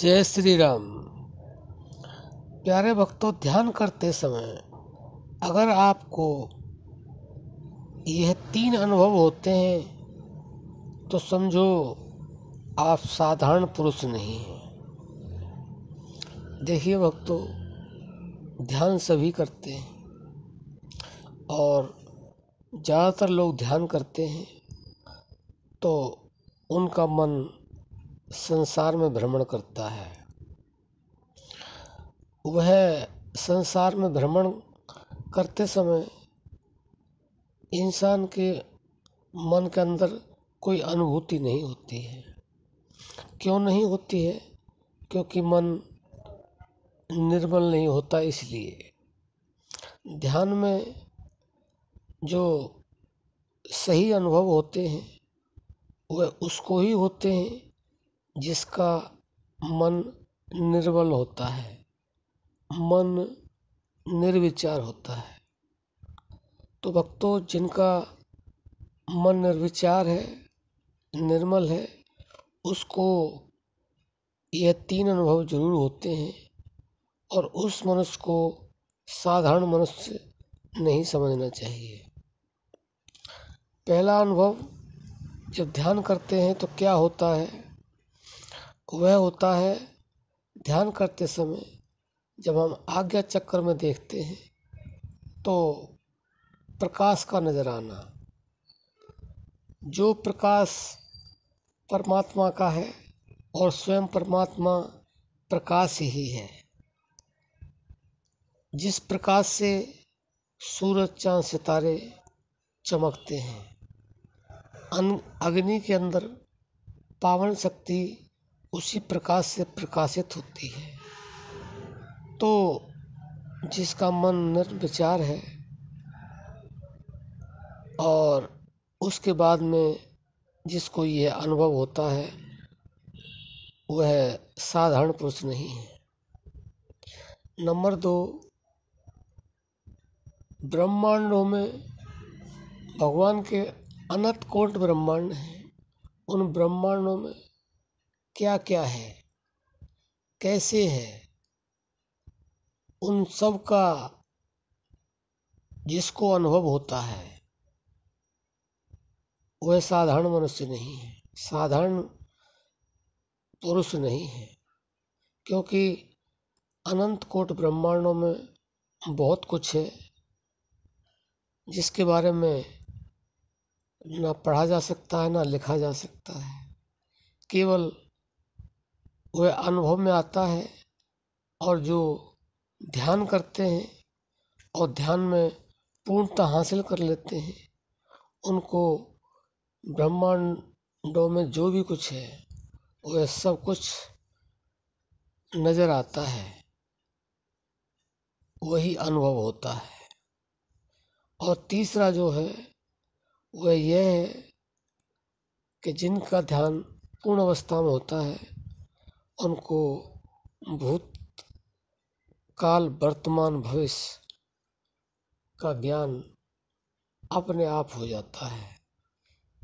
जय श्री राम प्यारे भक्तों ध्यान करते समय अगर आपको यह तीन अनुभव होते हैं तो समझो आप साधारण पुरुष नहीं हैं देखिए भक्तों ध्यान सभी करते हैं और ज़्यादातर लोग ध्यान करते हैं तो उनका मन संसार में भ्रमण करता है वह संसार में भ्रमण करते समय इंसान के मन के अंदर कोई अनुभूति नहीं होती है क्यों नहीं होती है क्योंकि मन निर्मल नहीं होता इसलिए ध्यान में जो सही अनुभव होते हैं वह उसको ही होते हैं जिसका मन निर्बल होता है मन निर्विचार होता है तो भक्तों जिनका मन निर्विचार है निर्मल है उसको यह तीन अनुभव जरूर होते हैं और उस मनुष्य को साधारण मनुष्य नहीं समझना चाहिए पहला अनुभव जब ध्यान करते हैं तो क्या होता है वह होता है ध्यान करते समय जब हम आज्ञा चक्र में देखते हैं तो प्रकाश का नजर आना जो प्रकाश परमात्मा का है और स्वयं परमात्मा प्रकाश ही है जिस प्रकाश से सूरज चांद सितारे चमकते हैं अग्नि के अंदर पावन शक्ति उसी प्रकाश से प्रकाशित होती है तो जिसका मन निर्विचार है और उसके बाद में जिसको यह अनुभव होता है वह साधारण पुरुष नहीं है नंबर दो ब्रह्मांडों में भगवान के अनंत कोट ब्रह्मांड हैं उन ब्रह्मांडों में क्या क्या है कैसे है उन सब का जिसको अनुभव होता है वह साधारण मनुष्य नहीं है साधारण पुरुष नहीं है क्योंकि अनंत कोट ब्रह्मांडों में बहुत कुछ है जिसके बारे में ना पढ़ा जा सकता है ना लिखा जा सकता है केवल वह अनुभव में आता है और जो ध्यान करते हैं और ध्यान में पूर्णता हासिल कर लेते हैं उनको ब्रह्मांडों में जो भी कुछ है वह सब कुछ नजर आता है वही अनुभव होता है और तीसरा जो है वह यह है कि जिनका ध्यान पूर्ण अवस्था में होता है उनको भूतकाल वर्तमान भविष्य का ज्ञान अपने आप हो जाता है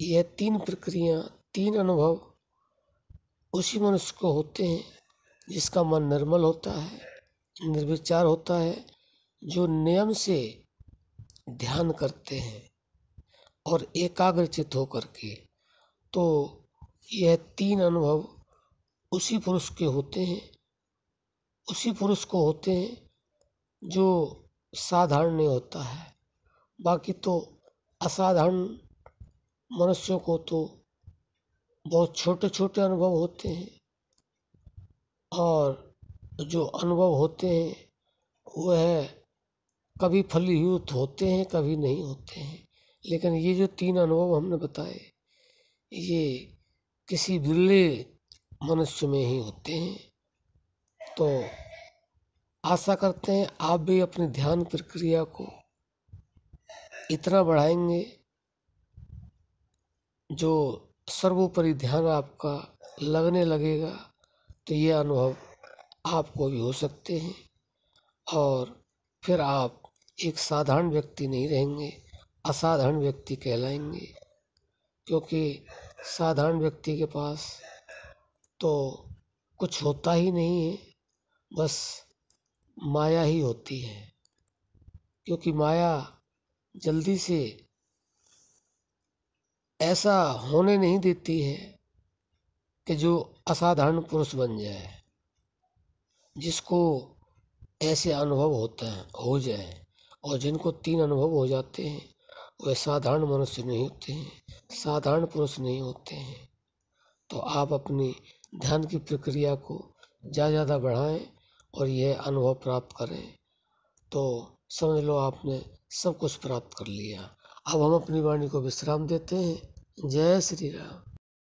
यह तीन प्रक्रिया तीन अनुभव उसी मनुष्य को होते हैं जिसका मन निर्मल होता है निर्विचार होता है जो नियम से ध्यान करते हैं और एकाग्रचित होकर के तो यह तीन अनुभव उसी पुरुष के होते हैं उसी पुरुष को होते हैं जो साधारण होता है बाकी तो असाधारण मनुष्यों को तो बहुत छोटे छोटे अनुभव होते हैं और जो अनुभव होते हैं वह कभी फलीभूत होते हैं कभी नहीं होते हैं लेकिन ये जो तीन अनुभव हमने बताए ये किसी बिरले मनुष्य में ही होते हैं तो आशा करते हैं आप भी अपनी ध्यान प्रक्रिया को इतना बढ़ाएंगे जो सर्वोपरि ध्यान आपका लगने लगेगा तो ये अनुभव आपको भी हो सकते हैं और फिर आप एक साधारण व्यक्ति नहीं रहेंगे असाधारण व्यक्ति कहलाएंगे क्योंकि साधारण व्यक्ति के पास तो कुछ होता ही नहीं है बस माया ही होती है क्योंकि माया जल्दी से ऐसा होने नहीं देती है कि जो असाधारण पुरुष बन जाए जिसको ऐसे अनुभव होता है हो जाए और जिनको तीन अनुभव हो जाते हैं वे साधारण मनुष्य नहीं होते हैं साधारण पुरुष नहीं होते हैं तो आप अपनी ध्यान की प्रक्रिया को ज़्यादा ज़्यादा बढ़ाएँ और यह अनुभव प्राप्त करें तो समझ लो आपने सब कुछ प्राप्त कर लिया अब हम अपनी वाणी को विश्राम देते हैं जय श्री राम